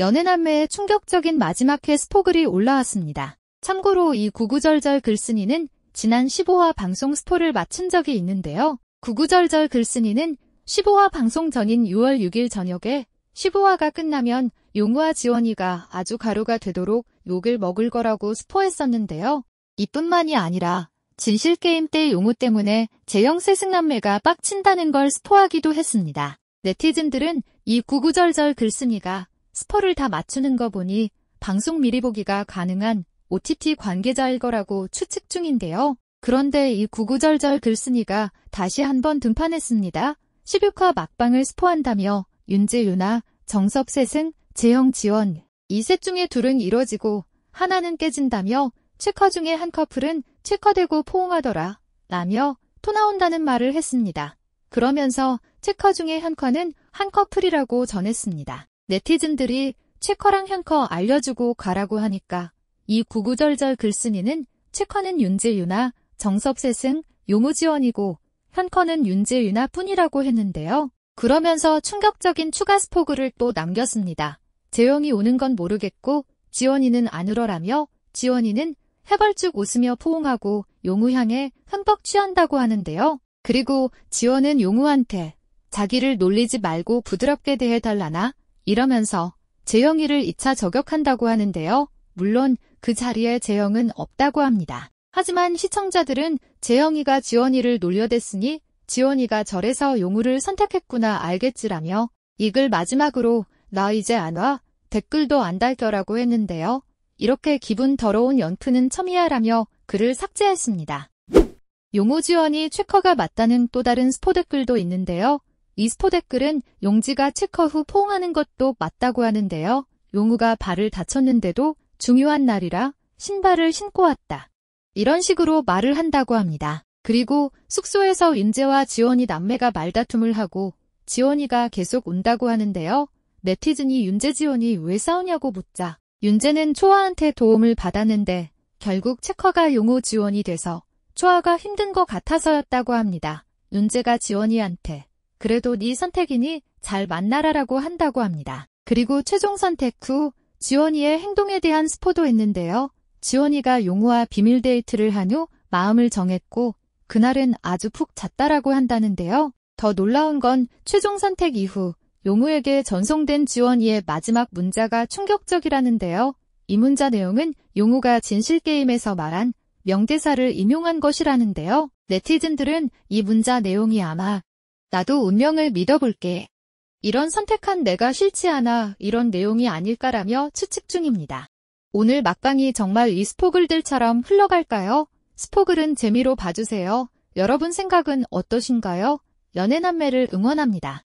연애남매의 충격적인 마지막 회 스포글이 올라왔습니다. 참고로 이 구구절절 글쓴이는 지난 15화 방송 스포를 마친 적이 있는데요. 구구절절 글쓴이는 15화 방송 전인 6월 6일 저녁에 15화가 끝나면 용우와 지원이가 아주 가루가 되도록 욕을 먹을 거라고 스포했었는데요. 이뿐만이 아니라 진실게임 때 용우 때문에 재영 세승남매가 빡친다는 걸 스포하기도 했습니다. 네티즌들은 이 구구절절 글쓴이가 스퍼를 다 맞추는 거 보니 방송 미리 보기가 가능한 OTT 관계자일 거라고 추측 중인데요. 그런데 이 구구절절 글쓴이가 다시 한번 등판했습니다. 16화 막방을 스포한다며 윤재유나, 정섭 세승, 재형 지원 이 셋 중에 둘은 이뤄지고 하나는 깨진다며 체커 중에 한 커플은 체커되고 포옹하더라 라며 토 나온다는 말을 했습니다. 그러면서 체커 중에 한 컷은 한 커플이라고 전했습니다. 네티즌들이 체커랑 현커 알려주고 가라고 하니까 이 구구절절 글쓴이는 체커는 윤재유나 정섭세승 용우지원이고 현커는 윤재유나 뿐이라고 했는데요. 그러면서 충격적인 추가 스포그를 또 남겼습니다. 재영이 오는 건 모르겠고 지원이는 안 울어라며 지원이는 해벌쭉 웃으며 포옹하고 용우향에 흠뻑 취한다고 하는데요. 그리고 지원은 용우한테 자기를 놀리지 말고 부드럽게 대해달라나 이러면서 재영이를 2차 저격한다고 하는데요. 물론 그 자리에 재영은 없다고 합니다. 하지만 시청자들은 재영이가 지원이를 놀려댔으니 지원이가 절에서 용우를 선택했구나 알겠지라며 이글 마지막으로 나 이제 안 와 댓글도 안달더라고 했는데요. 이렇게 기분 더러운 연프는 첨이야라며 글을 삭제했습니다. 용우 지원이 최커가 맞다는 또 다른 스포 댓글도 있는데요. 이스토 댓글은 용지가 체커 후 포옹하는 것도 맞다고 하는데요. 용우가 발을 다쳤는데도 중요한 날이라 신발을 신고 왔다. 이런 식으로 말을 한다고 합니다. 그리고 숙소에서 윤재와 지원이 남매가 말다툼을 하고 지원이가 계속 온다고 하는데요. 네티즌이 윤재 지원이 왜 싸우냐고 묻자 윤재는 초아한테 도움을 받았는데 결국 체커가 용우 지원이 돼서 초아가 힘든 것 같아서였다고 합니다. 윤재가 지원이한테 그래도 네 선택이니 잘 만나라라고 한다고 합니다. 그리고 최종 선택 후 지원이의 행동에 대한 스포도 했는데요. 지원이가 용우와 비밀 데이트를 한 후 마음을 정했고 그날은 아주 푹 잤다라고 한다는데요. 더 놀라운 건 최종 선택 이후 용우에게 전송된 지원이의 마지막 문자가 충격적이라는데요. 이 문자 내용은 용우가 진실게임에서 말한 명대사를 인용한 것이라는데요. 네티즌들은 이 문자 내용이 아마 나도 운명을 믿어볼게. 이런 선택한 내가 싫지 않아 이런 내용이 아닐까라며 추측 중입니다. 오늘 막방이 정말 이 스포글들처럼 흘러갈까요? 스포글은 재미로 봐주세요. 여러분 생각은 어떠신가요? 연애남매를 응원합니다.